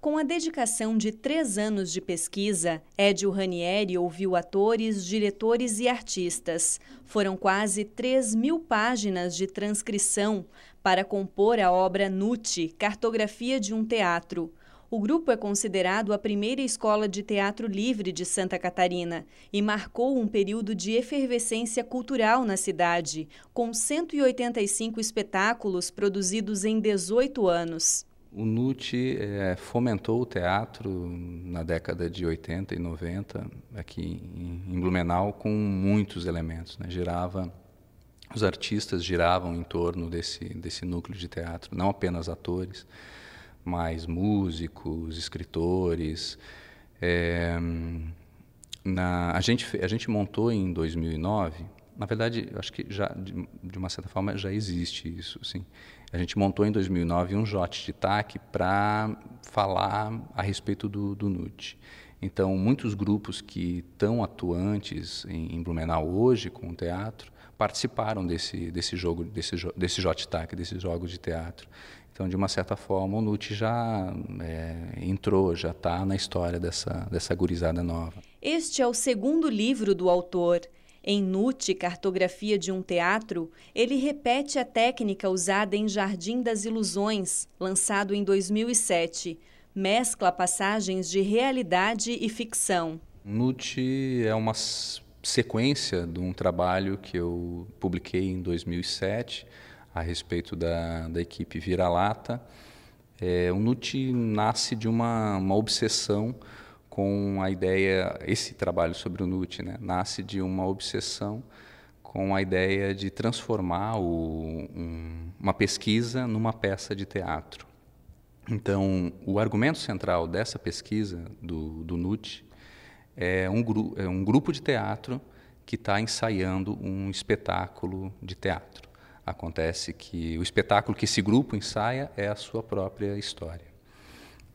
Com a dedicação de três anos de pesquisa, Edil Ranieri ouviu atores, diretores e artistas. Foram quase 3 mil páginas de transcrição para compor a obra Nute, Cartografia de um Teatro. O grupo é considerado a primeira escola de teatro livre de Santa Catarina e marcou um período de efervescência cultural na cidade, com 185 espetáculos produzidos em 18 anos o Nuti é, eh, fomentou o teatro na década de 80 e 90 aqui em Blumenau com muitos elementos, né? Girava os artistas giravam em torno desse desse núcleo de teatro, não apenas atores, mas músicos, escritores. É, na, a gente a gente montou em 2009 na verdade, eu acho que já de, uma certa forma já existe isso, sim. A gente montou em 2009 um JOT de TAC para falar a respeito do, do Então, muitos grupos que estão atuantes em, em Blumenau hoje com o teatro participaram desse desse jogo desse desse JOT TAC, desses jogos de teatro. Então, de uma certa forma, o NUT já é, entrou, já está na história dessa, dessa gurizada nova. Este é o segundo livro do autor. Em Nute, cartografia de um teatro, ele repete a técnica usada em Jardim das Ilusões, lançado em 2007. Mescla passagens de realidade e ficção. Nute é uma sequência de um trabalho que eu publiquei em 2007 a respeito da, da equipe Vira-Lata. É, o Nute nasce de uma, uma obsessão com a ideia, esse trabalho sobre o Nut, né, nasce de uma obsessão com a ideia de transformar o, um, uma pesquisa numa peça de teatro. Então, o argumento central dessa pesquisa do, do Nut é um, gru, é um grupo de teatro que está ensaiando um espetáculo de teatro. Acontece que o espetáculo que esse grupo ensaia é a sua própria história.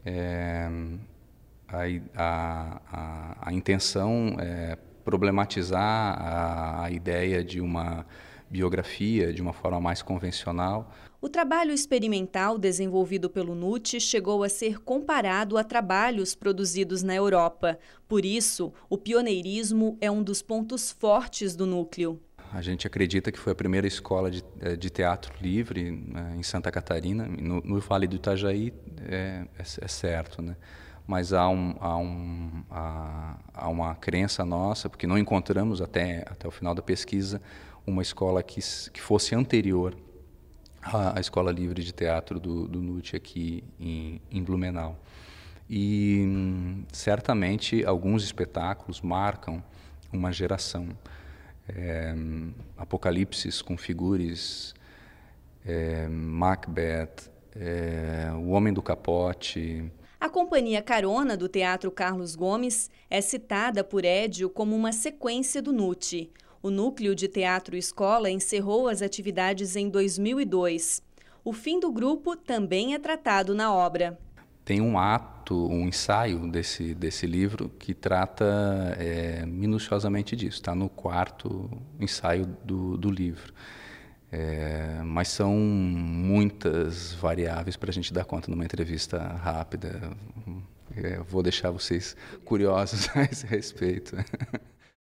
É, a, a, a intenção é problematizar a, a ideia de uma biografia de uma forma mais convencional. O trabalho experimental desenvolvido pelo NUT chegou a ser comparado a trabalhos produzidos na Europa. Por isso, o pioneirismo é um dos pontos fortes do núcleo. A gente acredita que foi a primeira escola de, é, de teatro livre né, em Santa Catarina, no, no Vale do Itajaí, é, é, é certo, né? mas há, um, há, um, há, há, uma crença nossa, porque não encontramos até, até o final da pesquisa uma escola que, que fosse anterior à, à Escola Livre de Teatro do, do NUT aqui em, em Blumenau. E certamente alguns espetáculos marcam uma geração. É, Apocalipse com figuras, é, Macbeth, é, O Homem do Capote, a companhia Carona do Teatro Carlos Gomes é citada por Édio como uma sequência do NUT. O Núcleo de Teatro Escola encerrou as atividades em 2002. O fim do grupo também é tratado na obra. Tem um ato, um ensaio desse, desse livro que trata é, minuciosamente disso. Está no quarto ensaio do, do livro. É, mas são muitas variáveis para a gente dar conta numa entrevista rápida. É, vou deixar vocês curiosos a esse respeito.